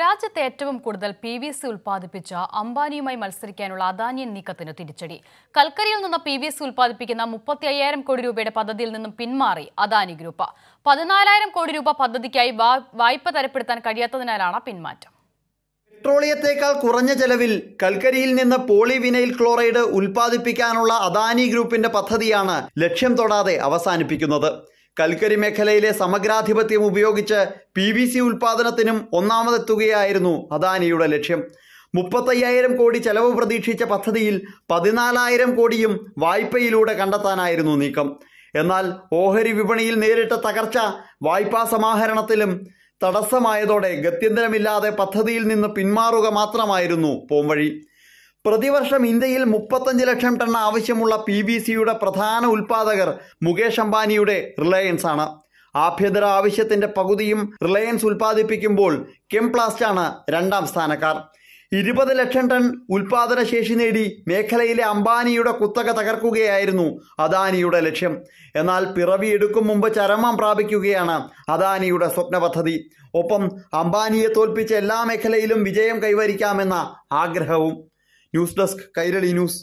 രാജ്യത്തെ ഏറ്റവും കൂടുതൽ പി വി സി ഉൽപ്പാദിപ്പിച്ച അംബാനിയുമായി മത്സരിക്കാനുള്ള അദാനിയൻ നീക്കത്തിന് തിരിച്ചടി കൽക്കരിയിൽ നിന്ന് പി വി സി ഉൽപ്പാദിപ്പിക്കുന്ന മുപ്പത്തി അയ്യായിരം കോടി രൂപയുടെ പദ്ധതിയിൽ നിന്നും പിന്മാറി അദാനി ഗ്രൂപ്പ് പതിനാലായിരം കോടി രൂപ പദ്ധതിക്കായി വായ്പ തരപ്പെടുത്താൻ കഴിയാത്തതിനാലാണ് പിന്മാറ്റം പെട്രോളിയത്തേക്കാൾ കുറഞ്ഞ ചെലവിൽ കൽക്കരിയിൽ നിന്ന് പോളിവിനൈൽ ക്ലോറൈഡ് ഉൽപ്പാദിപ്പിക്കാനുള്ള അദാനി ഗ്രൂപ്പിന്റെ പദ്ധതിയാണ് ലക്ഷ്യം തൊടാതെ അവസാനിപ്പിക്കുന്നത് കൽക്കരി മേഖലയിലെ സമഗ്രാധിപത്യം ഉപയോഗിച്ച് പി വി സി ഉൽപ്പാദനത്തിനും ഒന്നാമതെത്തുകയായിരുന്നു അദാനിയുടെ ലക്ഷ്യം മുപ്പത്തയ്യായിരം കോടി ചെലവ് പ്രതീക്ഷിച്ച പദ്ധതിയിൽ പതിനാലായിരം കോടിയും വായ്പയിലൂടെ കണ്ടെത്താനായിരുന്നു നീക്കം എന്നാൽ ഓഹരി വിപണിയിൽ നേരിട്ട തകർച്ച വായ്പാ സമാഹരണത്തിലും തടസ്സമായതോടെ ഗത്യന്തരമില്ലാതെ പദ്ധതിയിൽ നിന്ന് പിന്മാറുക മാത്രമായിരുന്നു പോംവഴി പ്രതിവർഷം ഇന്ത്യയിൽ മുപ്പത്തഞ്ച് ലക്ഷം ടൺ ആവശ്യമുള്ള പി ബി സിയുടെ പ്രധാന ഉൽപാദകർ മുകേഷ് അംബാനിയുടെ റിലയൻസ് ആണ് ആഭ്യന്തര ആവശ്യത്തിന്റെ പകുതിയും റിലയൻസ് ഉൽപ്പാദിപ്പിക്കുമ്പോൾ കെംപ്ലാസ്റ്റ് ആണ് രണ്ടാം സ്ഥാനക്കാർ ഇരുപത് ലക്ഷം ടൺ ഉൽപാദന ശേഷി നേടി മേഖലയിലെ അംബാനിയുടെ കുത്തക തകർക്കുകയായിരുന്നു അദാനിയുടെ ലക്ഷ്യം എന്നാൽ പിറവി എടുക്കും മുമ്പ് ചരമം പ്രാപിക്കുകയാണ് അദാനിയുടെ സ്വപ്ന പദ്ധതി ഒപ്പം അംബാനിയെ തോൽപ്പിച്ച് എല്ലാ മേഖലയിലും വിജയം കൈവരിക്കാമെന്ന ആഗ്രഹവും ന്യൂസ് ഡെസ്ക് കൈരളി ന്യൂസ്